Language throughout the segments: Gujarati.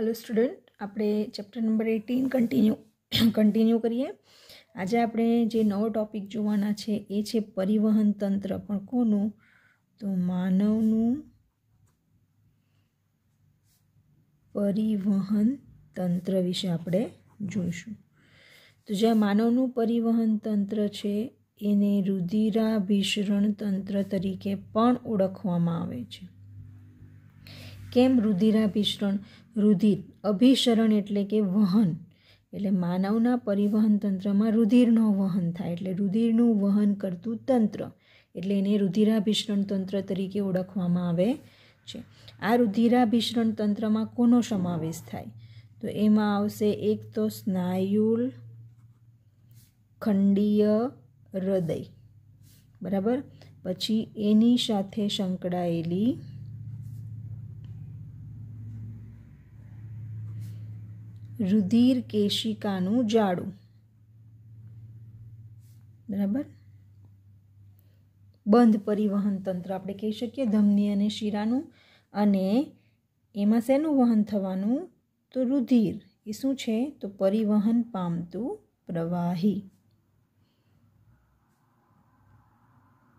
હલો સ્ટુડન્ટ આપણે chapter number eighteen continue continue કરીએ આજે આપણે જે નવો ટોપિક જોવાના છે એ છે પરિવહન તંત્ર પણ કોનું તો માનવનું પરિવહન તંત્ર વિશે આપણે જોઈશું તો જ્યાં માનવનું પરિવહન તંત્ર છે એને રુધિરાભિસરણ તંત્ર તરીકે પણ ઓળખવામાં આવે છે કેમ રુધિરાભિષરણ રુધિર અભિસરણ એટલે કે વહન એટલે માનવના પરિવહન તંત્રમાં રુધિરનો વહન થાય એટલે રુધિરનું વહન કરતું તંત્ર એટલે એને રુધિરાભિસરણ તંત્ર તરીકે ઓળખવામાં આવે છે આ રુધિરાભિસરણ તંત્રમાં કોનો સમાવેશ થાય તો એમાં આવશે એક તો સ્નાયુલ ખંડીય હૃદય બરાબર પછી એની સાથે સંકળાયેલી રુધિર કેશિકાનું જાડું બરાબર બંધ પરિવહન તંત્ર આપણે કહી શકીએ ધમની અને શિરાનું અને એમાં શેનું વહન થવાનું તો રુધિર એ શું છે તો પરિવહન પામતું પ્રવાહી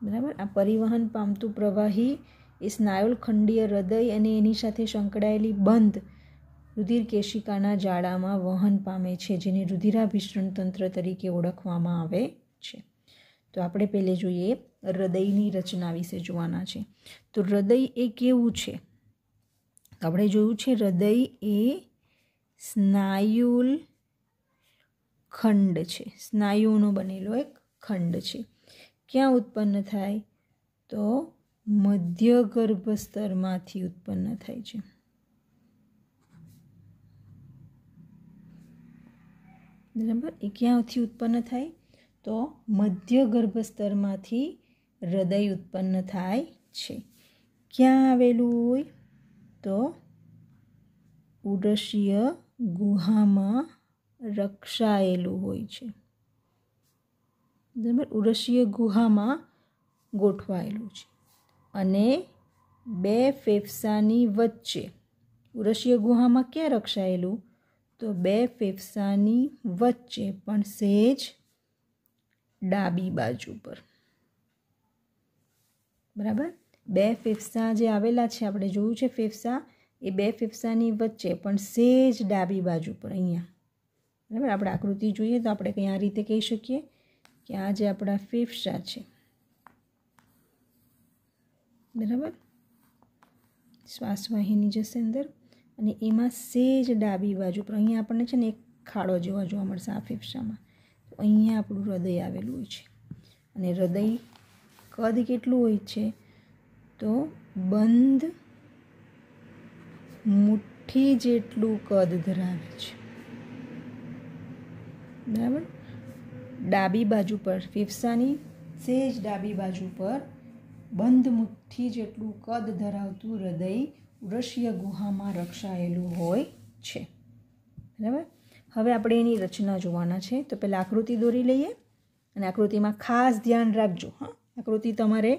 બરાબર આ પરિવહન પામતું પ્રવાહી એ સ્નાયુલ ખંડીય હૃદય અને એની સાથે સંકળાયેલી બંધ રુધિર કેશિકાના જાળામાં વહન પામે છે જેને રુધિરાભિસરણ તંત્ર તરીકે ઓળખવામાં આવે છે તો આપણે પહેલે જોઈએ હૃદયની રચના વિશે જોવાના છે તો હૃદય એ કેવું છે આપણે જોયું છે હૃદય એ સ્નાયુલ ખંડ છે સ્નાયુનો બનેલો એક ખંડ છે ક્યાં ઉત્પન્ન થાય તો મધ્ય ગર્ભસ્તરમાંથી ઉત્પન્ન થાય છે બરાબર એ ક્યાંથી ઉત્પન્ન થાય તો મધ્ય ગર્ભસ્તરમાંથી હૃદય ઉત્પન્ન થાય છે ક્યાં આવેલું હોય તો ઉડશીય ગુહામાં રક્ષાયેલું હોય છે બરાબર ઉડશીય ગુહામાં ગોઠવાયેલું છે અને બે ફેફસાની વચ્ચે ઉરશીય ગુહામાં ક્યાં રક્ષાયેલું તો બે ફેફસાની વચ્ચે પણ સહેજ ડાબી બાજુ પર બરાબર બે ફેફસા જે આવેલા છે આપણે જોયું છે ફેફસા એ બે ફેફસાની વચ્ચે પણ સેજ ડાબી બાજુ પર અહીંયા બરાબર આપણે આકૃતિ જોઈએ તો આપણે કંઈ આ રીતે કહી શકીએ કે આ જે આપણા ફેફસા છે બરાબર શ્વાસવાહિની જશે અંદર અને એમાં સેજ ડાબી બાજુ પણ અહીંયા આપણને છે ને એક ખાડો જેવો જોવા મળશે આ ફેફસામાં તો અહીંયા આપણું હૃદય આવેલું હોય છે અને હૃદય કદ કેટલું હોય છે તો બંધ મુઠ્ઠી જેટલું કદ ધરાવે છે બરાબર ડાબી બાજુ પર ફેફસાની સેજ ડાબી બાજુ પર બંધ મુઠ્ઠી જેટલું કદ ધરાવતું હૃદય વૃષ્ય ગુહામાં રક્ષાયેલું હોય છે બરાબર હવે આપણે એની રચના જોવાના છે તો પહેલાં આકૃતિ દોરી લઈએ અને આકૃતિમાં ખાસ ધ્યાન રાખજો હા આકૃતિ તમારે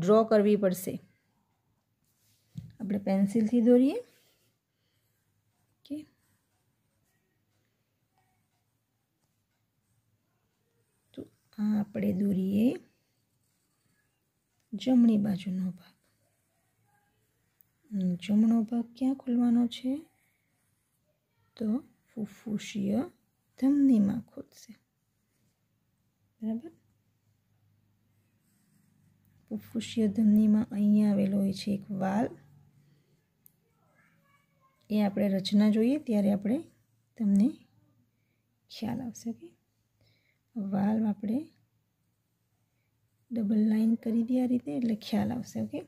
ડ્રો કરવી પડશે આપણે પેન્સિલથી દોરીએ ઓકે તો આ આપણે દોરીએ જમણી બાજુનો ભાગ જમણો ભાગ ક્યાં ખોલવાનો છે તો ફુફુશીય ધમનીમાં ખોલશે બરાબર ફુફુશીય ધમનીમાં અહીંયા આવેલો હોય છે એક વાલ એ આપણે રચના જોઈએ ત્યારે આપણે તમને ખ્યાલ આવશે કે વાલ્વ આપણે ડબલ લાઈન કરી દે આ રીતે એટલે ખ્યાલ આવશે ઓકે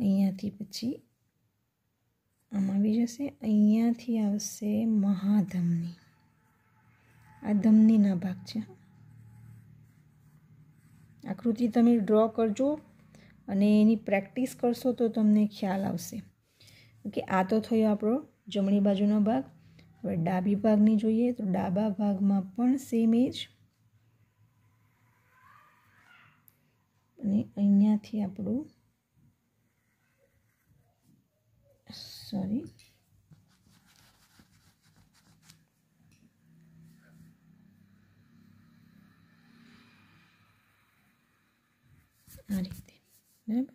અહીંયાથી પછી આમ આવી જશે અહીંયાથી આવશે મહાધમની આ ધમનીના ભાગ છે આકૃતિ તમે ડ્રો કરજો અને એની પ્રેક્ટિસ કરશો તો તમને ખ્યાલ આવશે ઓકે આ તો થયો આપણો જમણી બાજુનો ભાગ હવે ડાબી ભાગની જોઈએ તો ડાબા ભાગમાં પણ સેમ એ જ અને અહીંયાથી આપણું સોરી આ રીતે બરાબર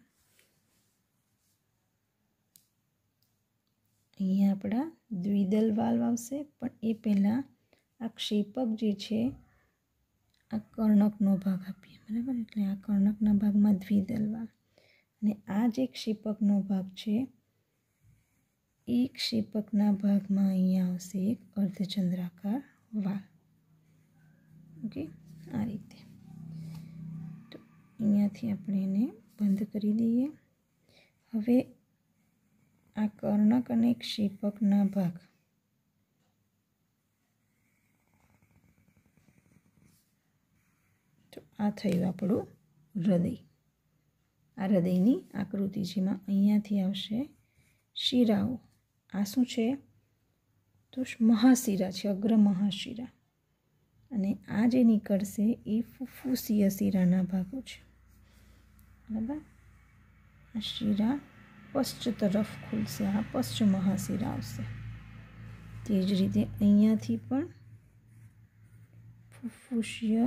અહીંયા આપણા દ્વિદલ વાલ્વ આવશે પણ એ પહેલાં આ ક્ષેપક જે છે આ કર્ણકનો ભાગ આપીએ બરાબર એટલે આ કર્ણકના ભાગમાં દ્વિદલ વાલ્વ અને આ જે ક્ષેપકનો ભાગ છે એક શેપકના ભાગમાં અહીંયા આવશે એક અર્ધચંદ્રાકાર વાલ ઓકે આ રીતે તો અહીંયાથી આપણે એને બંધ કરી દઈએ હવે આ કર્ણક અને એક શેપકના ભાગ તો આ થયું આપણું હૃદય આ હૃદયની આકૃતિ જેમાં અહીંયાથી આવશે શિરાઓ આ શું છે તો મહાશિરા છે અગ્ર મહાશિરા અને આ જે નીકળશે એ ફૂફૂસીય શિરાના ભાગો છે બરાબર આ શિરા પશ્ચ તરફ ખુલશે આ પશ્ચ મહાશિરા આવશે તે જ રીતે અહીંયાથી પણ ફૂફૂસીય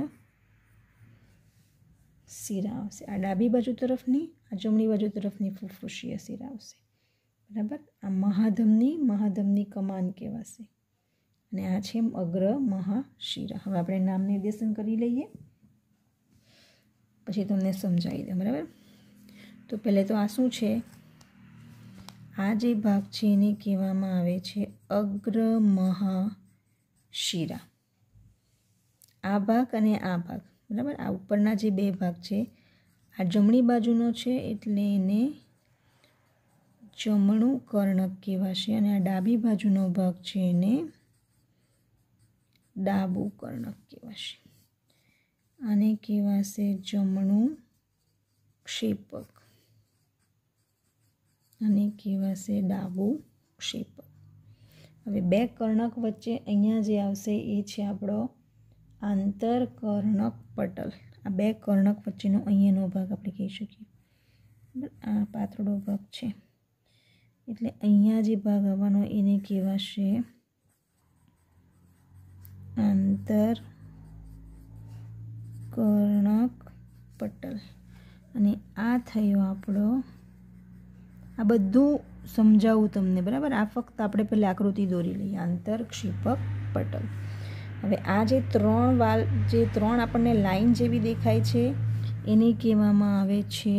શિરા આવશે આ ડાબી બાજુ તરફની આ જમણી બાજુ તરફની ફૂફૂસીય શિરા આવશે બરાબર આ મહાધમની મહાધમની કમાન કહેવાશે અને આ છે અગ્ર મહાશિરા હવે આપણે નામ નિર્દેશન કરી લઈએ પછી તમને સમજાવી દે બરાબર તો પહેલે તો આ શું છે આ જે ભાગ છે એને કહેવામાં આવે છે અગ્ર મહાશિરા આ ભાગ અને આ ભાગ બરાબર આ ઉપરના જે બે ભાગ છે આ જમણી બાજુનો છે એટલે એને જમણું કર્ણક કહેવાશે અને આ ડાબી બાજુનો ભાગ છે એને ડાબું કર્ણક કહેવાશે આને કહેવાશે જમણું ક્ષેપક અને કહેવાશે ડાબું ક્ષેપક હવે બે કર્ણક વચ્ચે અહીંયા જે આવશે એ છે આપણો આંતરકર્ણક પટલ આ બે કર્ણક વચ્ચેનો અહીંયાનો ભાગ આપણે કહી શકીએ આ પાતળો ભાગ છે એટલે અહીંયા જે ભાગ આવવાનો એને કહેવાશે આંતર કર્ણક પટલ અને આ થયો આપણો આ બધું સમજાવું તમને બરાબર આ ફક્ત આપણે પહેલાં આકૃતિ દોરી લઈએ આંતરક્ષેપક પટલ હવે આ જે ત્રણ વાલ જે ત્રણ આપણને લાઈન જેવી દેખાય છે એને કહેવામાં આવે છે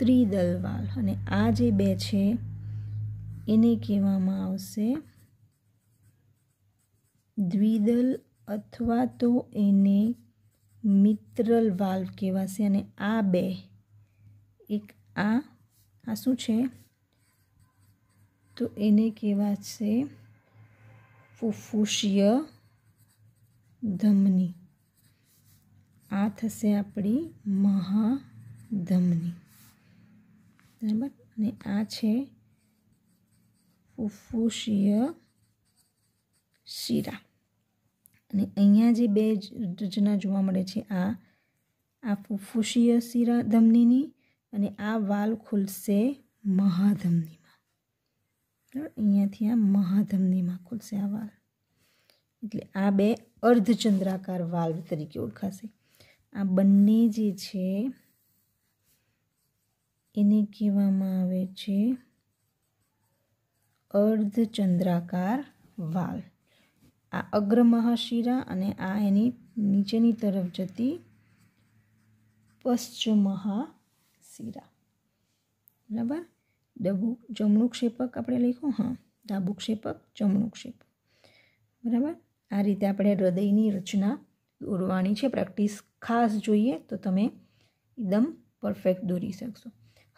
ત્રિદલ વાલ અને આ જે બે છે એને કહેવામાં આવશે દ્વિદલ અથવા તો એને મિત્રલ વાલ્વ કહેવાશે અને આ બે એક આ આ શું છે તો એને કહેવાશે ફુફુષીય ધમની આ થશે આપણી મહાધમની બરાબર અને આ છે ફુફુશીય શીરા અને અહીંયા જે બે રચના જોવા મળે છે આ આ ફુફુશીય શીરા ધમનીની અને આ વાલ ખુલશે મહાધમનીમાં બરાબર અહીંયાથી આ મહાધમનીમાં ખુલશે આ વાલ એટલે આ બે અર્ધચંદ્રાકાર વાલ્વ તરીકે ઓળખાશે આ બંને જે છે એને કહેવામાં આવે છે અર્ધચંદ્રાકાર વાલ આ અગ્ર મહાશિરા અને આ એની નીચેની તરફ જતી પશ્ચ બરાબર ડબુ જમણું ક્ષેપક આપણે લખ્યું હા ડાબુ ક્ષેપક જમણું ક્ષેપક બરાબર આ રીતે આપણે હૃદયની રચના દોરવાની છે પ્રેક્ટિસ ખાસ જોઈએ તો તમે એકદમ પરફેક્ટ દોરી શકશો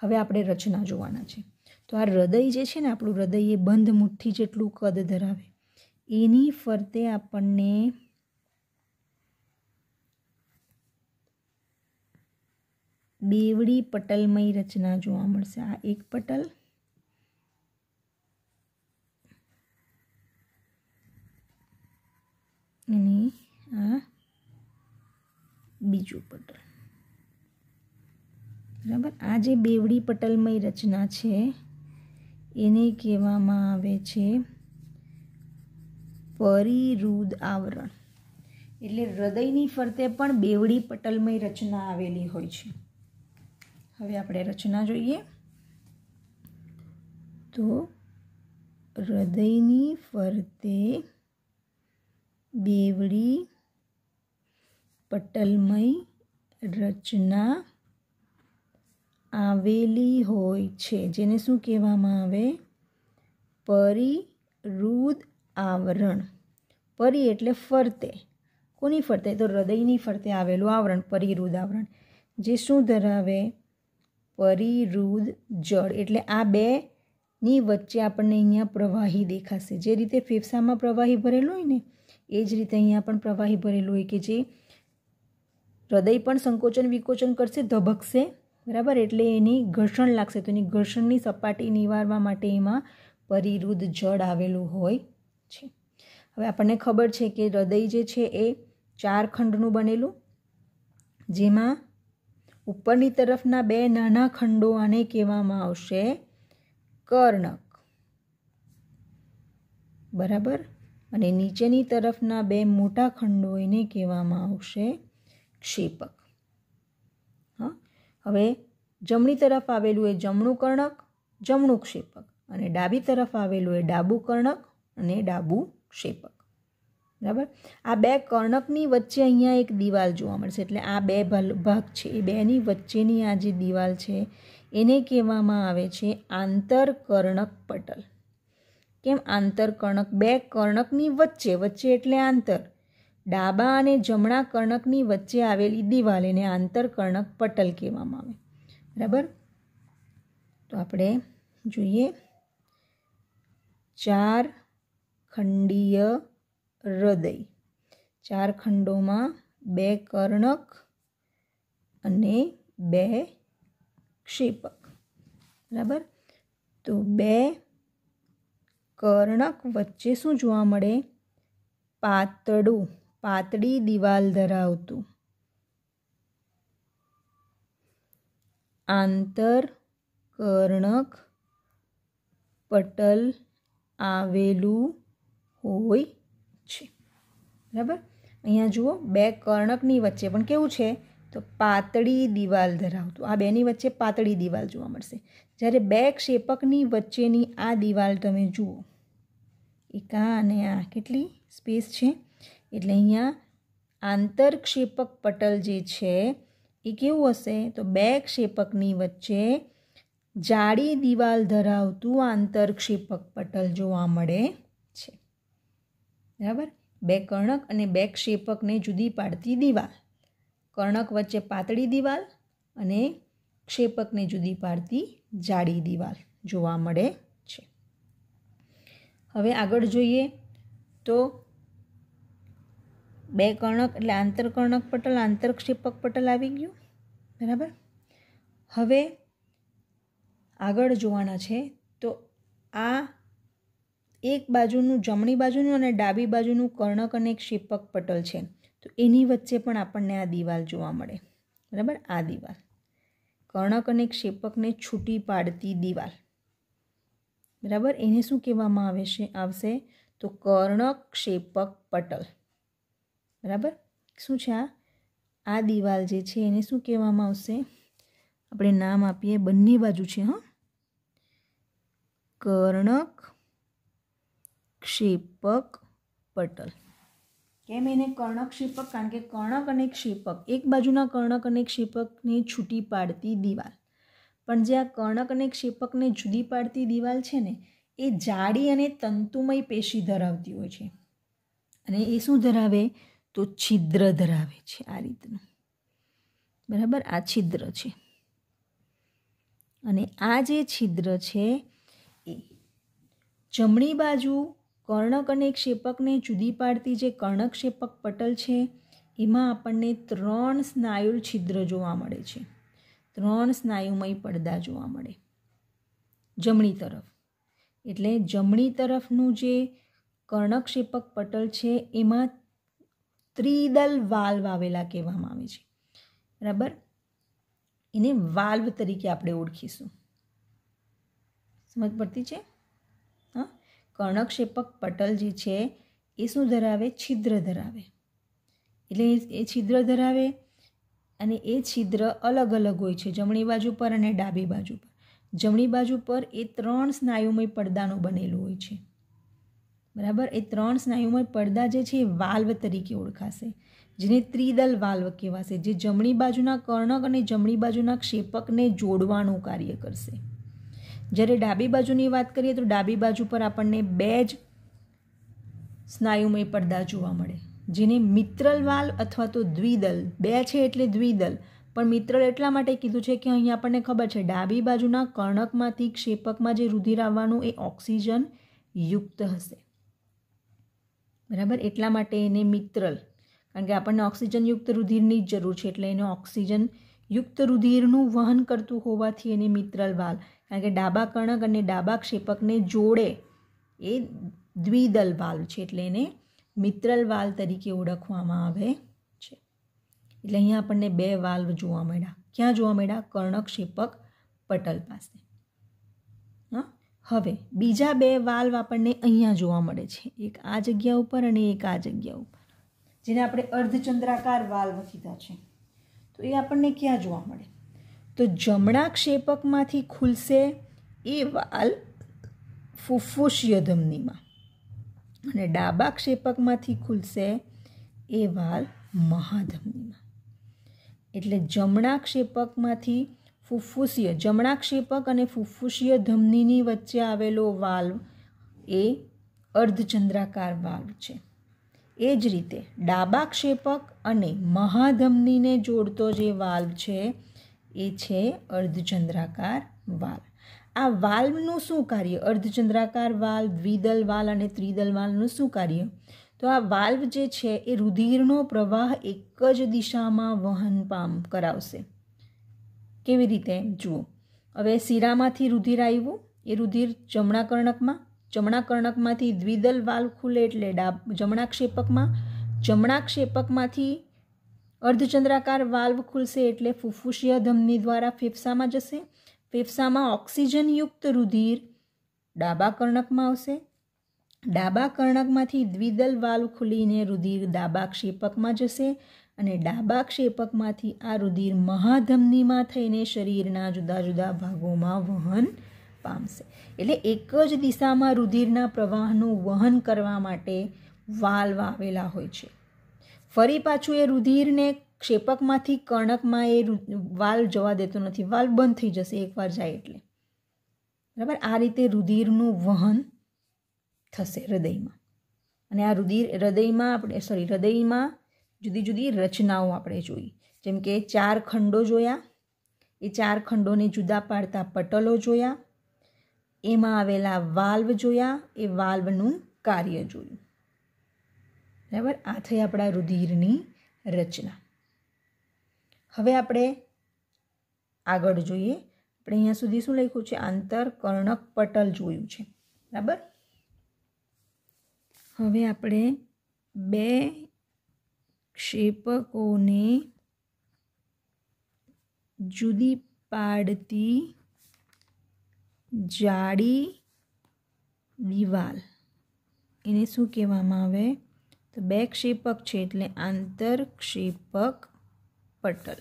હવે આપણે રચના જોવાના છે તો આ હૃદય જે છે ને આપણું હૃદય એ બંધ મુઠ્ઠી જેટલું કદ ધરાવે એની ફરતે આપણને બેવડી પટલમય રચના જોવા મળશે આ એક પટલ અને આ બીજું પટલ બરાબર આ જે બેવડી પટલમય રચના છે એને કહેવામાં આવે છે પરિરુદ આવરણ એટલે હૃદયની ફરતે પણ બેવડી પટલમય રચના આવેલી હોય છે હવે આપણે રચના જોઈએ તો હૃદયની ફરતે બેવડી પટલમય રચના આવેલી હોય છે જેને શું કહેવામાં આવે પરિરુદ આવરણ પરી એટલે ફરતે કોની ફરતે તો હૃદયની ફરતે આવેલું આવરણ પરિરુદ આવરણ જે શું ધરાવે પરિરુદ જળ એટલે આ બે ની વચ્ચે આપણને અહીંયા પ્રવાહી દેખાશે જે રીતે ફેફસામાં પ્રવાહી ભરેલું હોય ને એ જ રીતે અહીંયા પણ પ્રવાહી ભરેલું હોય કે જે હૃદય પણ સંકોચન વિકોચન કરશે ધબકશે બરાબર એટલે એની ઘર્ષણ લાગશે તો એની ઘર્ષણની સપાટી નિવારવા માટે એમાં પરિરુદ્ધ જળ આવેલું હોય છે હવે આપણને ખબર છે કે હૃદય જે છે એ ચાર ખંડનું બનેલું જેમાં ઉપરની તરફના બે નાના ખંડો આને કહેવામાં આવશે કર્ણક બરાબર અને નીચેની તરફના બે મોટા ખંડો એને કહેવામાં આવશે ક્ષેપક હવે જમણી તરફ આવેલું એ જમણું કર્ણક જમણું ક્ષેપક અને ડાબી તરફ આવેલું એ ડાબું કર્ણક અને ડાબું ક્ષેપક બરાબર આ બે કર્ણકની વચ્ચે અહીંયા એક દિવાલ જોવા મળશે એટલે આ બે ભાગ છે એ બેની વચ્ચેની આ જે દિવાલ છે એને કહેવામાં આવે છે આંતરકર્ણક પટલ કેમ આંતરકર્ણક બે કર્ણકની વચ્ચે વચ્ચે એટલે આંતર ડાબા અને જમણા કર્ણકની વચ્ચે આવેલી દિવાલ આંતરકર્ણક પટલ કહેવામાં આવે બરાબર તો આપણે જોઈએ ચાર ખંડીય હૃદય ચાર ખંડોમાં બે કર્ણક અને બે ક્ષેપક બરાબર તો બે કર્ણક વચ્ચે શું જોવા મળે પાતળું પાતળી દિવાલ ધરાવતું આંતર કર્ણક પટલ આવેલું હોય છે બરાબર અહીંયા જુઓ બે કર્ણકની વચ્ચે પણ કેવું છે તો પાતળી દિવાલ ધરાવતું આ બેની વચ્ચે પાતળી દિવાલ જોવા મળશે જ્યારે બે ક્ષેપકની વચ્ચેની આ દિવાલ તમે જુઓ એક આ અને આ કેટલી સ્પેસ છે એટલે અહીંયા આંતરક્ષેપક પટલ જે છે એ કેવું હશે તો બે ક્ષેપકની વચ્ચે જાડી દિવાલ ધરાવતું આંતરક્ષેપક પટલ જોવા મળે છે બરાબર બે કર્ણક અને બે ક્ષેપકને જુદી પાડતી દિવાલ કર્ણક વચ્ચે પાતળી દિવાલ અને ક્ષેપકને જુદી પાડતી જાડી દિવાલ જોવા મળે છે હવે આગળ જોઈએ તો બે કર્ણક એટલે આંતરકર્ણક પટલ આંતરક્ષેપક પટલ આવી ગયું બરાબર હવે આગળ જોવાના છે તો આ એક બાજુનું જમણી બાજુનું અને ડાબી બાજુનું કર્ણક અને એક ક્ષેપક પટલ છે તો એની વચ્ચે પણ આપણને આ દિવાલ જોવા મળે બરાબર આ દિવાલ કર્ણક અને ક્ષેપકને છૂટી પાડતી દિવાલ બરાબર એને શું કહેવામાં આવે છે આવશે તો કર્ણક ક્ષેપક પટલ બરાબર શું છે આ આ દિવાલ જે છે એને શું કહેવામાં આવશે આપણે નામ આપીએ બંને બાજુ છે હં કર્ણક ક્ષેપક પટલ કેમ એને કર્ણક ક્ષેપક કારણ કે કર્ણક અને ક્ષેપક એક બાજુના કર્ણક અને ક્ષેપકને છૂટી પાડતી દિવાલ પણ જે આ કર્ણક અને ક્ષેપકને જુદી પાડતી દિવાલ છે ને એ જાડી અને તંતુમય પેશી ધરાવતી હોય છે અને એ શું ધરાવે તો છિદ્ર ધરાવે છે આ રીતનું બરાબર આ છિદ્ર છે અને આ જે છિદ્ર છે એ જમણી બાજુ કર્ણક અને ક્ષેપકને જુદી પાડતી જે કર્ણકક્ષેપક પટલ છે એમાં આપણને ત્રણ સ્નાયુ છિદ્ર જોવા મળે છે ત્રણ સ્નાયુમય પડદા જોવા મળે જમણી તરફ એટલે જમણી તરફનું જે કર્ણકક્ષેપક પટલ છે એમાં ત્રિદલ વાલ્વ આવેલા કહેવામાં આવે છે બરાબર એને વાલ્વ તરીકે આપણે ઓળખીશું સમજ પડતી છે હા કર્ણક્ષેપક પટલ જે છે એ શું ધરાવે છિદ્ર ધરાવે એટલે એ છિદ્ર ધરાવે અને એ છિદ્ર અલગ અલગ હોય છે જમણી બાજુ પર અને ડાબી બાજુ પર જમણી બાજુ પર એ ત્રણ સ્નાયુમય પડદાનું બનેલું હોય છે બરાબર એ ત્રણ સ્નાયુમય પડદા જે છે એ વાલ્વ તરીકે ઓળખાશે જેને ત્રિદલ વાલ્વ કહેવાશે જે જમણી બાજુના કર્ણક અને જમણી બાજુના ક્ષેપકને જોડવાનું કાર્ય કરશે જ્યારે ડાબી બાજુની વાત કરીએ તો ડાબી બાજુ પર આપણને બે જ સ્નાયુમય પડદા જોવા મળે જેને મિત્રલ વાલ્વ અથવા તો દ્વિદલ બે છે એટલે દ્વિદલ પણ મિત્રલ એટલા માટે કીધું છે કે અહીં આપણને ખબર છે ડાબી બાજુના કર્ણકમાંથી ક્ષેપકમાં જે રુધિર આવવાનું એ ઓક્સિજન યુક્ત હશે બરાબર એટલા માટે એને મિત્રલ કારણ કે આપણને ઓક્સિજનયુક્ત રુધિરની જ જરૂર છે એટલે એને ઓક્સિજન યુક્ત રુધિરનું વહન કરતું હોવાથી એને મિત્રલ વાલ કારણ કે ડાબા કણક અને ડાબા ક્ષેપકને જોડે એ દ્વિદલ વાલ છે એટલે એને મિત્રલ વાલ તરીકે ઓળખવામાં આવે છે એટલે અહીંયા આપણને બે વાલ્વ જોવા મળ્યા ક્યાં જોવા મળ્યા કર્ણક્ષેપક પટલ પાસે હવે બીજા બે વાલ્વ આપણને અહીંયા જોવા મળે છે એક આ જગ્યા ઉપર અને એક આ જગ્યા ઉપર જેને આપણે અર્ધચંદ્રાકાર વાલ્વ કીધા છે તો એ આપણને ક્યાં જોવા મળે તો જમણા ક્ષેપકમાંથી ખુલશે એ વાલ ફુફ્ફુસીય ધમનીમાં અને ડાબા ક્ષેપકમાંથી ખુલશે એ વાલ મહાધમનીમાં એટલે જમણા ક્ષેપકમાંથી ફુફ્ફુસીય જમણાક્ષેપક અને ફુફ્ફુસીય ધમનીની વચ્ચે આવેલો વાલ્વ એ અર્ધચંદ્રાકાર વાલ્વ છે એ જ રીતે ડાબા ક્ષેપક અને મહાધમનીને જોડતો જે વાલ્વ છે એ છે અર્ધચંદ્રાકાર વાલ્વ આ વાલ્વનું શું કાર્ય અર્ધચંદ્રાકાર વાલ્વ દ્વિદલ વાલ અને ત્રિદલ વાલ્વનું શું કાર્ય તો આ વાલ્વ જે છે એ રુધિરનો પ્રવાહ એક જ દિશામાં વહન પામ કરાવશે કેવી રીતે જુઓ હવે શીરામાંથી રુધિર આવ્યું એ રુધિર જમણા કર્ણકમાં જમણા કર્ણકમાંથી દ્વિદલ વાલ્વ ખુલે એટલે ડાબ જમણા ક્ષેપકમાં જમણા ક્ષેપકમાંથી અર્ધચંદ્રાકાર વાલ્વ ખુલશે એટલે ફુફુસીય ધમની દ્વારા ફેફસામાં જશે ફેફસામાં ઓક્સિજનયુક્ત રુધિર ડાબા કર્ણકમાં આવશે ડાબા કર્ણકમાંથી દ્વિદલ વાલ્વ ખુલીને રુધિર ડાબા ક્ષેપકમાં જશે અને ડાબા ક્ષેપકમાંથી આ રુધિર મહાધમનીમાં થઈને શરીરના જુદા જુદા ભાગોમાં વહન પામશે એટલે એક જ દિશામાં રુધિરના પ્રવાહનું વહન કરવા માટે વાલ્વ આવેલા હોય છે ફરી પાછું એ રુધિરને ક્ષેપકમાંથી કણકમાં એ વાલ જવા દેતો નથી વાલ્વ બંધ થઈ જશે એકવાર જાય એટલે બરાબર આ રીતે રુધિરનું વહન થશે હૃદયમાં અને આ રુધિર હૃદયમાં આપણે સોરી હૃદયમાં જુદી જુદી રચનાઓ આપણે જોઈ જેમ કે ચાર ખંડો જોયા એ ચાર ખંડોને જુદા પાડતા પટલો જોયા એમાં આવેલા વાલ્વ જોયા એ વાલ્વનું કાર્ય જોયું બરાબર આ થઈ આપણા રુધિરની રચના હવે આપણે આગળ જોઈએ આપણે અહીંયા સુધી શું લખ્યું છે આંતરકર્ણક પટલ જોયું છે બરાબર હવે આપણે બે ક્ષેપકોને જુદી પાડતી જાડી દિવાલ એને શું કહેવામાં આવે તો બે ક્ષેપક છે એટલે આંતરક્ષેપક પટલ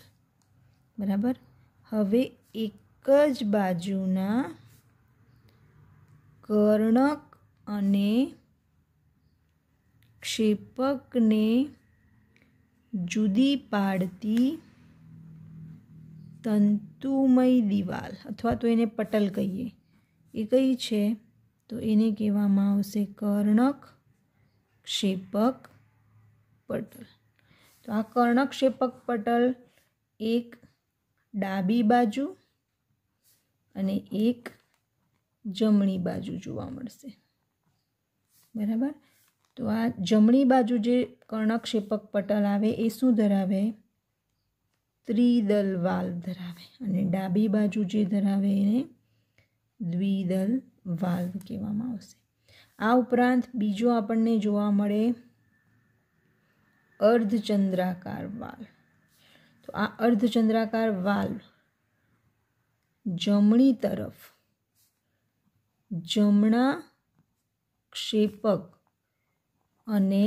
બરાબર હવે એક જ બાજુના કર્ણક અને ક્ષેપકને જુદી પાડતી તંતુમય દિવાલ અથવા તો એને પટલ કહીએ એ કઈ છે તો એને કહેવામાં આવશે કર્ણક ક્ષેપક પટલ તો આ કર્ણક ક્ષેપક પટલ એક ડાબી બાજુ અને એક જમણી બાજુ જોવા મળશે બરાબર તો આ જમણી બાજુ જે કર્ણક્ષેપક પટલ આવે એ શું ધરાવે ત્રિદલ વાલ્વ ધરાવે અને ડાબી બાજુ જે ધરાવે એને દ્વિદલ વાલ્વ કહેવામાં આવશે આ ઉપરાંત બીજો આપણને જોવા મળે અર્ધચંદ્રાકાર વાલ્વ તો આ અર્ધચંદ્રાકાર વાલ્વ જમણી તરફ જમણા ક્ષેપક અને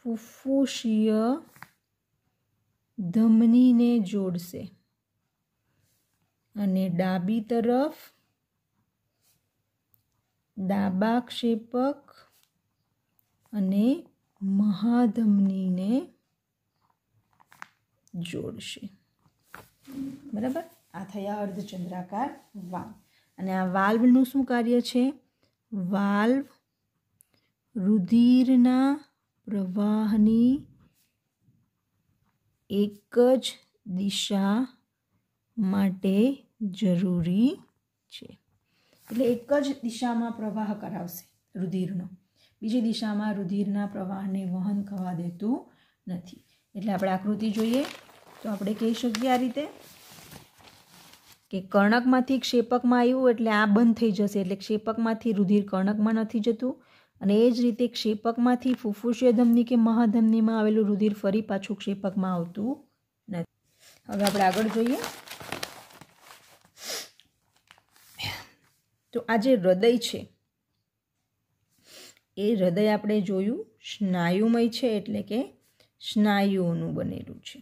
ફુફ્ફુશીય ધમનીને જોડશે અને ડાબી તરફ ડાબા ક્ષેપક અને મહાધમનીને જોડશે બરાબર આ થયા અર્ધચંદ્રાકાર વાલ્વ અને આ વાલ્વનું શું કાર્ય છે વાલ્વ રુધિરના પ્રવાહની એક જ દિશા માટે જરૂરી છે એટલે એક જ દિશામાં પ્રવાહ કરાવશે રુધિરનો બીજી દિશામાં રુધિરના પ્રવાહને વહન થવા દેતું નથી એટલે આપણે આકૃતિ જોઈએ તો આપણે કહી શકીએ આ રીતે કે કર્ણકમાંથી ક્ષેપકમાં આવ્યું એટલે આ બંધ થઈ જશે એટલે ક્ષેપકમાંથી રુધિર કર્ણકમાં નથી જતું અને એ જ રીતે ક્ષેપકમાંથી ફુફુસીય ધમની કે મહાધમનીમાં આવેલું રુધિર ફરી પાછું ક્ષેપકમાં આવતું નથી હવે આપણે આગળ જોઈએ તો આ જે હૃદય છે એ હૃદય આપણે જોયું સ્નાયુમય છે એટલે કે સ્નાયુઓનું બનેલું છે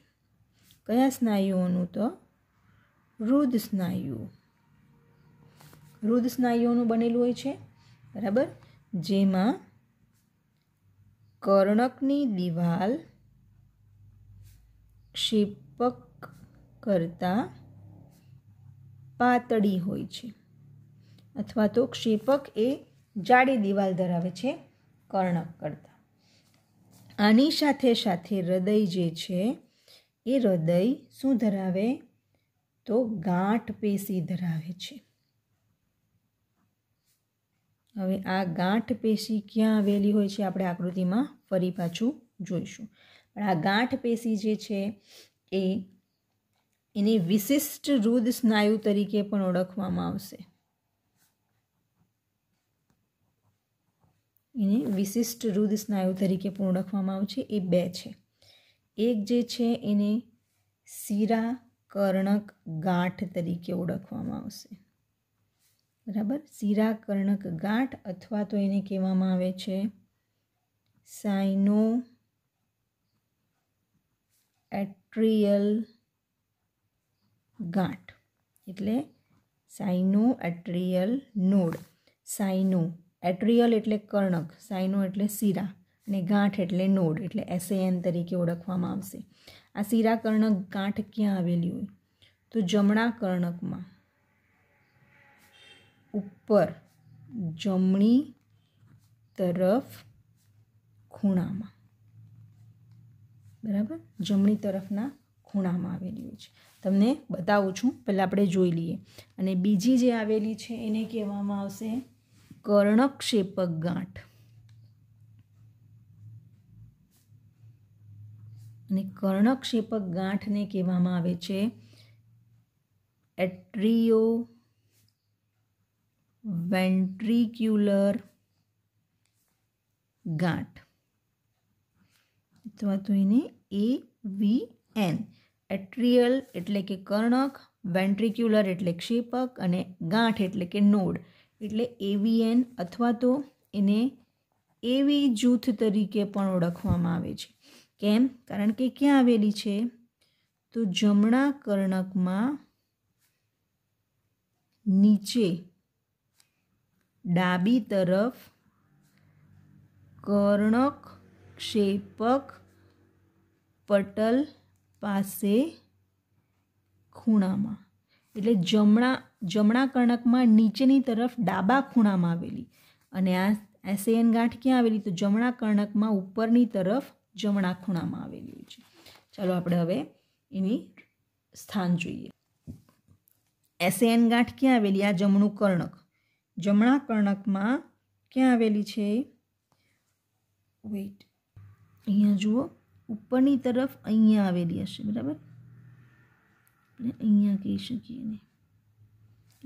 કયા સ્નાયુઓનું તો રુદ સ્નાયુ રુદ સ્નાયુઓનું બનેલું હોય છે બરાબર જેમાં કર્ણકની દિવાલ ક્ષેપક કરતાં પાતળી હોય છે અથવા તો ક્ષેપક એ જાડી દિવાલ ધરાવે છે કર્ણક કરતાં આની સાથે સાથે હૃદય જે છે એ હૃદય શું ધરાવે તો ગાંઠ પેશી ધરાવે છે હવે આ ગાંઠ પેશી ક્યાં આવેલી હોય છે આપણે આકૃતિમાં ફરી પાછું જોઈશું પણ આ ગાંઠ પેશી જે છે એ એને વિશિષ્ટ રુદ સ્નાયુ તરીકે પણ ઓળખવામાં આવશે એને વિશિષ્ટ રુદ સ્નાયુ તરીકે પણ ઓળખવામાં આવશે એ બે છે એક જે છે એને શિરા કર્ણક ગાંઠ તરીકે ઓળખવામાં આવશે બરાબર શિરા કર્ણક ગાંઠ અથવા તો એને કહેવામાં આવે છે સાઇનો એટ્રિયલ ગાંઠ એટલે સાઇનો એટ્રિયલ નોડ સાઇનો એટ્રિયલ એટલે કર્ણક સાઇનો એટલે શીરા અને ગાંઠ એટલે નોડ એટલે એસએએન તરીકે ઓળખવામાં આવશે આ શિરા કર્ણક ગાંઠ ક્યાં આવેલી હોય તો જમણા કર્ણકમાં ઉપર જમણી તરફ ખૂણામાં બરાબર જમણી તરફના ખૂણામાં આવેલી હોય છે તમને બતાવું છું પહેલાં આપણે જોઈ લઈએ અને બીજી જે આવેલી છે એને કહેવામાં આવશે કર્ણક્ષેપક ગાંઠ અને કર્ણક્ષેપક ગાંઠને કહેવામાં આવે છે એટ્રિયો વેન્ટ્રિક્યુલર ગાંઠ અથવા તો એને એ વી એન એટ્રિયલ એટલે કે કર્ણક વેન્ટ્રિક્યુલર એટલે ક્ષેપક અને ગાંઠ એટલે કે નોડ એટલે એવીએન અથવા તો એને એવી જૂથ તરીકે પણ ઓળખવામાં આવે છે કેમ કારણ કે ક્યાં આવેલી છે તો જમણા કર્ણકમાં નીચે ડાબી તરફ કર્ણક ક્ષેપક પટલ પાસે ખૂણામાં એટલે જમણા જમણા કર્ણકમાં નીચેની તરફ ડાબા ખૂણામાં આવેલી અને આ એસેયન ગાંઠ ક્યાં આવેલી તો જમણા કર્ણકમાં ઉપરની તરફ જમણા ખૂણામાં આવેલી હોય છે ચાલો આપણે હવે એની સ્થાન જોઈએ એસેયન ગાંઠ ક્યાં આવેલી આ જમણું કર્ણક જમણા કર્ણકમાં ક્યાં આવેલી છે વેઇટ અહીંયા જુઓ ઉપરની તરફ અહીંયા આવેલી હશે બરાબર આપણે અહીંયા કહી શકીએ ને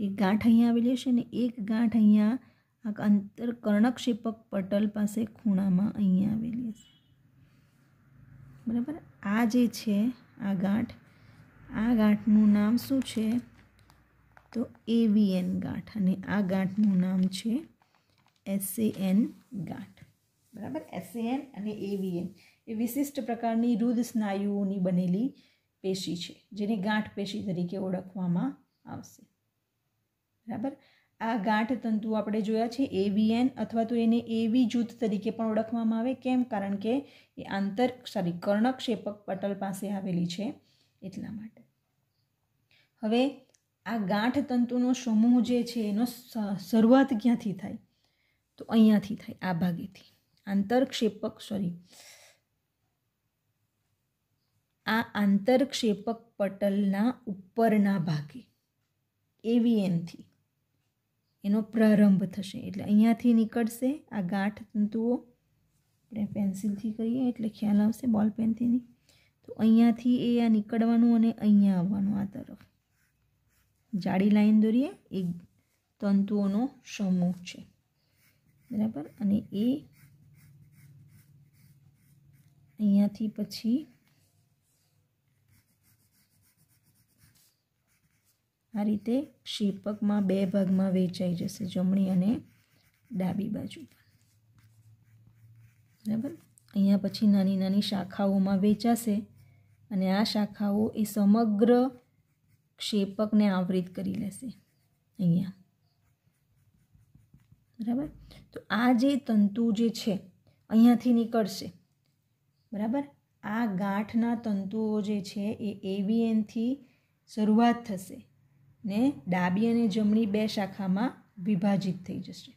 એક ગાંઠ અહીંયા આવેલી હશે ને એક ગાંઠ અહીંયા આ અંતર કર્ણક્ષેપક પટલ પાસે ખૂણામાં અહીંયા આવેલી હશે બરાબર આ જે છે આ ગાંઠ આ ગાંઠનું નામ શું છે તો એવીએન ગાંઠ અને આ ગાંઠનું નામ છે એસએએન ગાંઠ બરાબર એસએએન અને એવીએન એ વિશિષ્ટ પ્રકારની રુદ સ્નાયુઓની બનેલી પેશી છે જેને ગાંઠ પેશી તરીકે ઓળખવામાં આવશે બરાબર આ ગાંઠ તંતુ આપણે જોયા છે એવીએન અથવા તો એને એવી જૂથ તરીકે પણ ઓળખવામાં આવે કેમ કારણ કે એ આંતર સોરી કર્ણક્ષેપક પટલ પાસે આવેલી છે એટલા માટે હવે આ ગાંઠ તંતુનો સમૂહ જે છે એનો શરૂઆત ક્યાંથી થાય તો અહીંયાથી થાય આ ભાગેથી આંતરક્ષેપક સોરી આ આંતરક્ષેપક પટલના ઉપરના ભાગે એવીએનથી એનો પ્રારંભ થશે એટલે અહીંયાથી નીકળશે આ ગાંઠ તંતુઓ આપણે પેન્સિલથી કરીએ એટલે ખ્યાલ આવશે બોલ પેનથી તો અહીંયાથી એ આ નીકળવાનું અને અહીંયા આવવાનું આ તરફ જાડી લાઈન દોરીએ એ તંતુઓનો સમૂહ છે બરાબર અને એ અહીંયાથી પછી આ રીતે ક્ષેપકમાં બે ભાગમાં વેચાઈ જશે જમણી અને ડાબી બાજુ બરાબર અહીંયા પછી નાની નાની શાખાઓમાં વેચાશે અને આ શાખાઓ એ સમગ્ર ક્ષેપકને આવૃત કરી લેશે અહીંયા બરાબર તો આ જે તંતુ જે છે અહીંયાથી નીકળશે બરાબર આ ગાંઠના તંતુઓ જે છે એ એવીએનથી શરૂઆત થશે ને ડાબી અને જમણી બે શાખામાં વિભાજિત થઈ જશે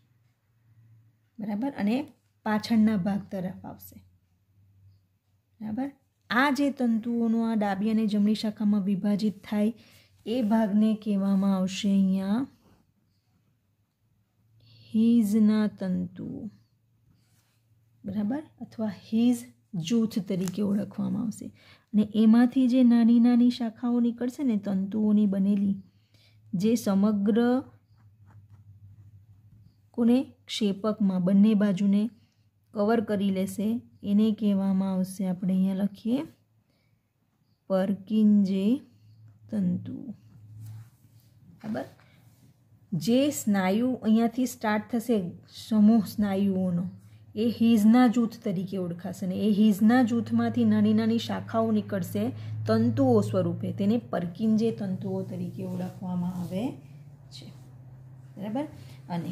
બરાબર અને પાછળના ભાગ તરફ આવશે બરાબર આ જે તંતુઓનું આ ડાબી અને જમણી શાખામાં વિભાજિત થાય એ ભાગને કહેવામાં આવશે અહીંયા હિઝના તંતુઓ બરાબર અથવા હિઝ જૂથ તરીકે ઓળખવામાં આવશે અને એમાંથી જે નાની નાની શાખાઓ નીકળશે ને તંતુઓની બનેલી જે સમગ્ર કોને ક્ષેપકમાં બંને બાજુને કવર કરી લેશે એને કહેવામાં આવશે આપણે અહીંયા લખીએ પરકિન જે તંતુ બરાબર જે સ્નાયુ અહીંયાથી સ્ટાર્ટ થશે સમૂહ સ્નાયુઓનો એ હિઝના જૂથ તરીકે ઓળખાશે ને એ હિઝના જૂથમાંથી નાની નાની શાખાઓ નીકળશે તંતુઓ સ્વરૂપે તેને પરકિંજે તંતુઓ તરીકે ઓળખવામાં આવે છે બરાબર અને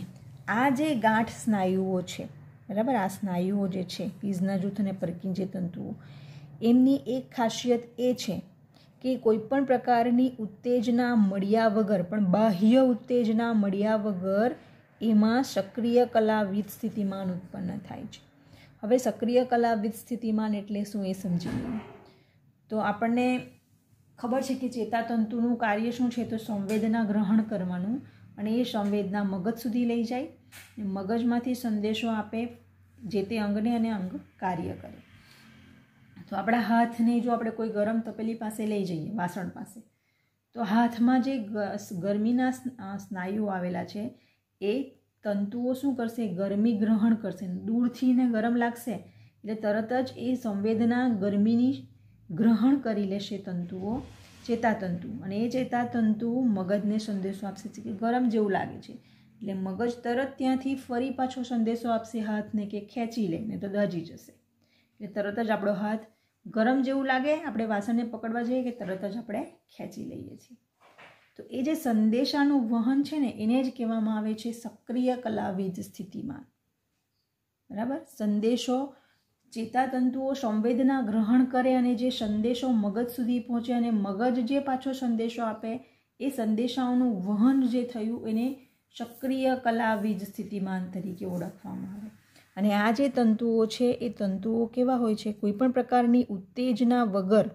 આ જે ગાંઠ સ્નાયુઓ છે બરાબર આ સ્નાયુઓ જે છે પીઝના જૂથ અને પરકિંજે તંતુઓ એમની એક ખાસિયત એ છે કે કોઈ પણ પ્રકારની ઉત્તેજના મળ્યા વગર પણ બાહ્ય ઉત્તેજના મળ્યા વગર એમાં સક્રિય કલાવિદ સ્થિતિમાન ઉત્પન્ન થાય છે હવે સક્રિય કલાવિદ સ્થિતિમાન એટલે શું એ સમજી સમજીએ તો આપણને ખબર છે કે ચેતાતંતુનું કાર્ય શું છે તો સંવેદના ગ્રહણ કરવાનું અને એ સંવેદના મગજ સુધી લઈ જાય મગજમાંથી સંદેશો આપે જે તે અંગને અને અંગ કાર્ય કરે તો આપણા હાથને જો આપણે કોઈ ગરમ તપેલી પાસે લઈ જઈએ વાસણ પાસે તો હાથમાં જે ગરમીના સ્નાયુઓ આવેલા છે એ તંતુઓ શું કરશે ગરમી ગ્રહણ કરશે દૂરથી એને ગરમ લાગશે એટલે તરત જ એ સંવેદના ગરમીની ગ્રહણ કરી લેશે તંતુઓ ચેતાતંતુ અને એ ચેતાતંતુ મગજને સંદેશો આપશે કે ગરમ જેવું લાગે છે એટલે મગજ તરત ત્યાંથી ફરી પાછો સંદેશો આપશે હાથને કે ખેંચી લે ને તો દાજી જશે એટલે તરત જ આપણો હાથ ગરમ જેવું લાગે આપણે વાસણને પકડવા જઈએ કે તરત જ આપણે ખેંચી લઈએ છીએ તો એ જે સંદેશાનું વહન છે ને એને જ કહેવામાં આવે છે સક્રિય કલાવિદ સ્થિતિમાન બરાબર સંદેશો ચેતાતંતુઓ સંવેદના ગ્રહણ કરે અને જે સંદેશો મગજ સુધી પહોંચે અને મગજ જે પાછો સંદેશો આપે એ સંદેશાઓનું વહન જે થયું એને સક્રિય કલાવીજ સ્થિતિમાન તરીકે ઓળખવામાં આવે અને આ જે તંતુઓ છે એ તંતુઓ કેવા હોય છે કોઈપણ પ્રકારની ઉત્તેજના વગર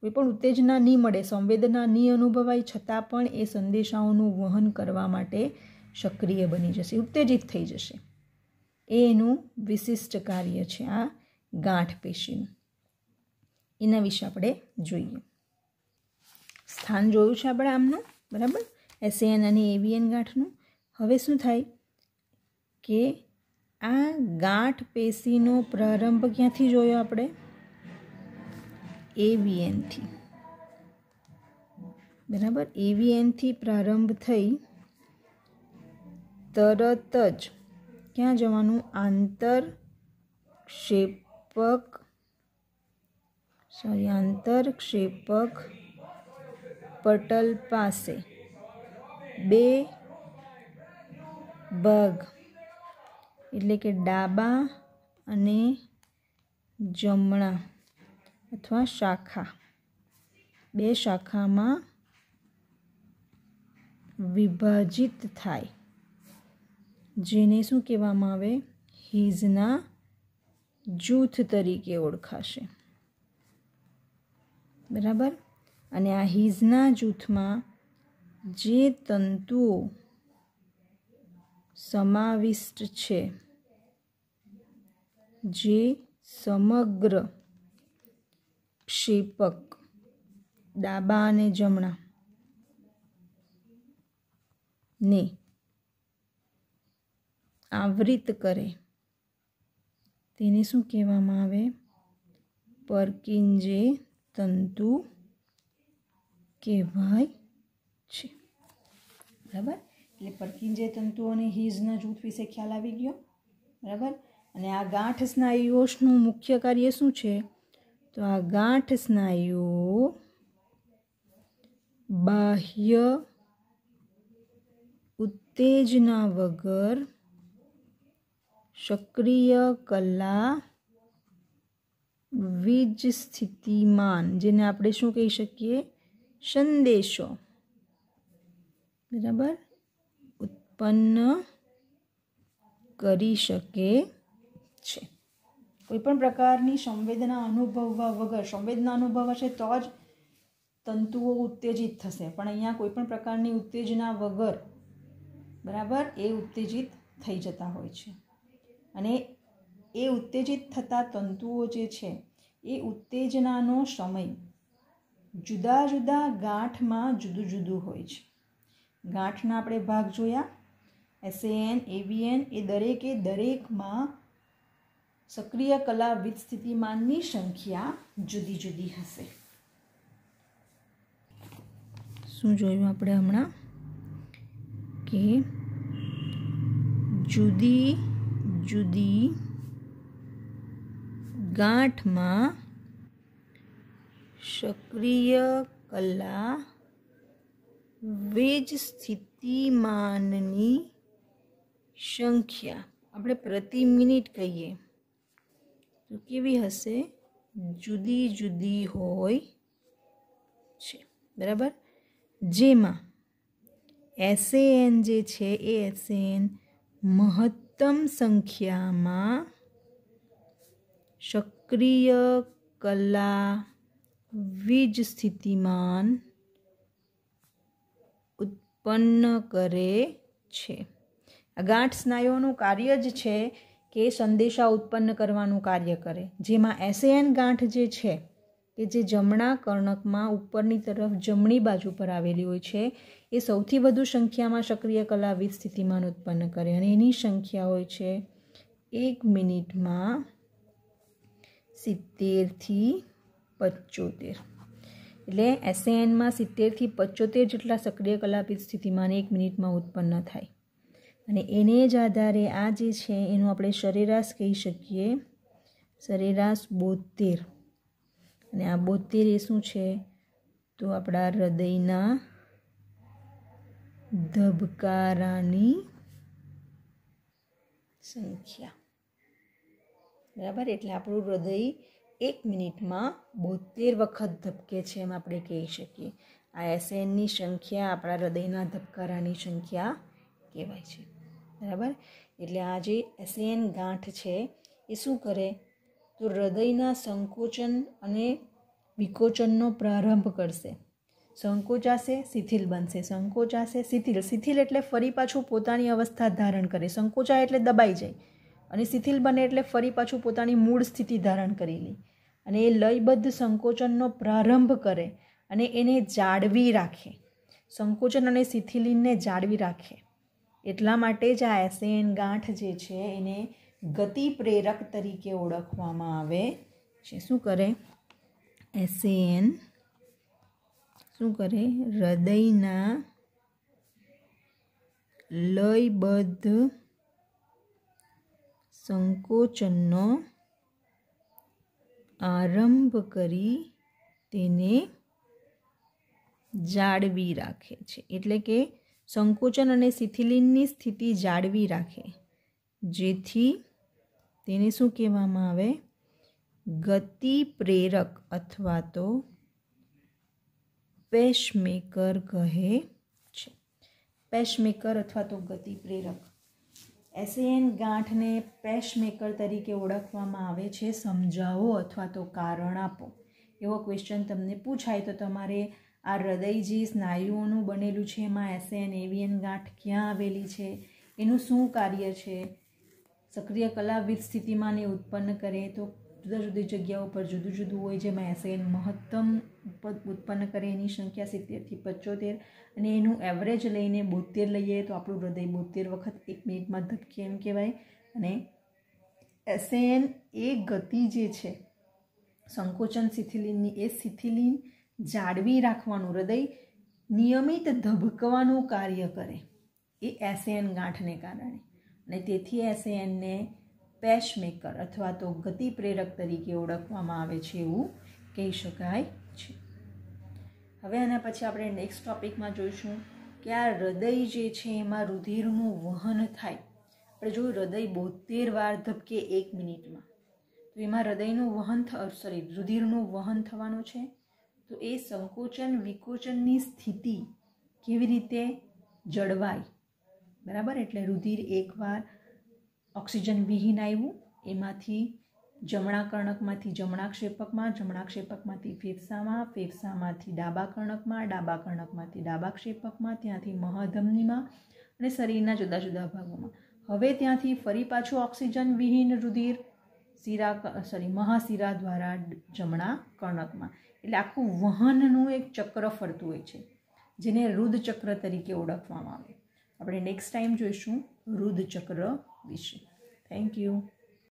કોઈપણ ઉત્તેજના નહીં મળે સંવેદના નહીં અનુભવાય છતાં પણ એ સંદેશાઓનું વહન કરવા માટે સક્રિય બની જશે ઉત્તેજિત થઈ જશે એ એનું વિશિષ્ટ કાર્ય છે આ ગાંઠ પેશીનું એના વિશે આપણે જોઈએ સ્થાન જોયું છે આપણે આમનું બરાબર એસએન અને એવીએન ગાંઠનું હવે શું થાય કે આ ગાંઠ પેશીનો પ્રારંભ ક્યાંથી જોયો આપણે એવીએનથી બરાબર એવીએનથી પ્રારંભ થઈ તરત જ ક્યાં જવાનું આંતર ક્ષેપક સોરી આંતર ક્ષેપક પટલ પાસે બે ભાગ એટલે કે ડાબા અને જમણા અથવા શાખા બે શાખામાં વિભાજિત થાય જેને શું કહેવામાં આવે હિઝના જૂથ તરીકે ઓળખાશે બરાબર અને આ હિઝના જૂથમાં જે તંતુઓ સમાવિષ્ટ છે જે સમગ્ર ક્ષેપક ડાબા અને જમણા ને આવૃત કરે તેને શું કહેવામાં આવે પરકિંજે તંતુ કહેવાય છે બરાબર એટલે પરકીંજય તંતુ અને હિઝના જૂથ વિશે ખ્યાલ આવી ગયો બરાબર અને આ ગાંઠ સ્નાયુઓનું મુખ્ય કાર્ય શું છે તો આ ગાંઠ સ્નાયુઓ બાહ્ય ઉત્તેજના વગર સક્રિય કલા વીજ સ્થિતિમાન જેને આપણે શું કહી શકીએ સંદેશો બરાબર ઉત્પન્ન કરી શકે છે કોઈપણ પ્રકારની સંવેદના અનુભવવા વગર સંવેદના અનુભવ હશે તો જ તંતુઓ ઉત્તેજિત થશે પણ અહીંયા કોઈપણ પ્રકારની ઉત્તેજના વગર બરાબર એ ઉત્તેજિત થઈ જતા હોય છે અને એ ઉત્તેજિત થતા તંતુઓ જે છે એ ઉત્તેજનાનો સમય જુદા જુદા ગાંઠમાં જુદું જુદું હોય છે ગાંઠના આપણે ભાગ જોયા એસએએન એવીએન એ દરેકે દરેકમાં સક્રિય કલા કલાવિદ સ્થિતિમાનની સંખ્યા જુદી જુદી હશે શું જોયું આપણે હમણાં કે જુદી જુદી ગાંઠમાં સક્રિય કલા વેજ સ્થિતિમાનની સંખ્યા આપણે પ્રતિ મિનિટ કહીએ તો કેવી હશે જુદી જુદી હોય છે બરાબર જેમાં એસએએન જે છે એ એસએએન મહત્તમ સંખ્યામાં સક્રિય કલા વીજ સ્થિતિમાન ઉત્પન્ન કરે છે ગાંઠ સ્નાયુઓનું કાર્ય જ છે કે સંદેશા ઉત્પન્ન કરવાનું કાર્ય કરે જેમાં એસેએન ગાંઠ જે છે કે જે જમણા કર્ણકમાં ઉપરની તરફ જમણી બાજુ પર આવેલી હોય છે એ સૌથી વધુ સંખ્યામાં સક્રિય કલાવિદ સ્થિતિમાન ઉત્પન્ન કરે અને એની સંખ્યા હોય છે એક મિનિટમાં સિત્તેરથી પચોતેર એટલે એસએએનમાં સિત્તેરથી પચોતેર જેટલા સક્રિય કલાપિત સ્થિતિમાન એક મિનિટમાં ઉત્પન્ન થાય અને એને જ આધારે આ જે છે એનું આપણે સરેરાશ કહી શકીએ સરેરાશ બોતેર અને આ બોતેર એ શું છે તો આપણા હૃદયના ધબકારાની સંખ્યા બરાબર એટલે આપણું હૃદય એક મિનિટમાં બોતેર વખત ધબકે છે એમ આપણે કહી શકીએ આ એસએનની સંખ્યા આપણા હૃદયના ધબકારાની સંખ્યા કહેવાય છે બરાબર એટલે આ જે એસેન ગાંઠ છે એ શું કરે તો હૃદયના સંકોચન અને વિકોચનનો પ્રારંભ કરશે સંકોચાશે શિથિલ બનશે સંકોચાશે શિથિલ શિથિલ એટલે ફરી પાછું પોતાની અવસ્થા ધારણ કરે સંકોચાય એટલે દબાઈ જાય અને શિથિલ બને એટલે ફરી પાછું પોતાની મૂળ સ્થિતિ ધારણ કરી લે અને એ લયબદ્ધ સંકોચનનો પ્રારંભ કરે અને એને જાળવી રાખે સંકોચન અને શિથિલીને જાળવી રાખે એટલા માટે જ આ એસેન ગાંઠ જે છે એને ગતિ પ્રેરક તરીકે ઓળખવામાં આવે છે શું કરે એસેન શું કરે હૃદયના લયબદ્ધ સંકોચનનો આરંભ કરી તેને જાળવી રાખે છે એટલે કે સંકોચન અને શિથિલિનની સ્થિતિ જાળવી રાખે જેથી તેને શું કહેવામાં આવે ગતિ પ્રેરક અથવા તો પેશમેકર કહે છે પેશમેકર અથવા તો ગતિ પ્રેરક એસએન ગાંઠને પેશમેકર તરીકે ઓળખવામાં આવે છે સમજાવો અથવા તો કારણ આપો એવો ક્વેશ્ચન તમને પૂછાય તો તમારે આ હૃદય જે સ્નાયુઓનું બનેલું છે એમાં એસેન એવિયન ગાંઠ ક્યાં આવેલી છે એનું શું કાર્ય છે સક્રિય કલાવિદ સ્થિતિમાં ને ઉત્પન્ન કરે તો જુદા જુદી જગ્યાઓ પર જુદું જુદું હોય જેમાં એસેન મહત્તમ ઉત્પન્ન કરે એની સંખ્યા સિત્તેરથી પચોતેર અને એનું એવરેજ લઈને બોતેર લઈએ તો આપણું હૃદય બોતેર વખત એક મિનિટમાં ધબકે એમ કહેવાય અને એસએન એ ગતિ જે છે સંકોચન શિથિલિનની એ શિથિલિન જાળવી રાખવાનું હૃદય નિયમિત ધબકવાનું કાર્ય કરે એ એસેન ગાંઠને કારણે અને તેથી એસેનને પેસમેકર અથવા તો ગતિ પ્રેરક તરીકે ઓળખવામાં આવે છે એવું કહી શકાય છે હવે એના પછી આપણે નેક્સ્ટ ટોપિકમાં જોઈશું કે આ હૃદય જે છે એમાં રુધિરનું વહન થાય આપણે જોયું હૃદય બોતેર વાર ધબકે એક મિનિટમાં તો એમાં હૃદયનું વહન સોરી રુધિરનું વહન થવાનું છે તો એ સંકોચન વિકોચનની સ્થિતિ કેવી રીતે જળવાય બરાબર એટલે રુધિર એકવાર ઓક્સિજન વિહીન આવ્યું એમાંથી જમણા કર્ણકમાંથી જમણા ક્ષેપકમાં જમણા ક્ષેપકમાંથી ફેફસામાં ફેફસામાંથી ડાબા કર્ણકમાં ડાબા કર્ણકમાંથી ડાબા ક્ષેપકમાં ત્યાંથી મહાધમનીમાં અને શરીરના જુદા જુદા ભાગોમાં હવે ત્યાંથી ફરી પાછું ઓક્સિજન વિહીન રુધિર શિરા સોરી મહાશિરા દ્વારા જમણા કર્ણકમાં એટલે આખું વહનનું એક ચક્ર ફરતું હોય છે જેને રુદચક્ર તરીકે ઓળખવામાં આવે આપણે નેક્સ્ટ ટાઈમ જોઈશું રુદચક્ર વિશે થેન્ક યુ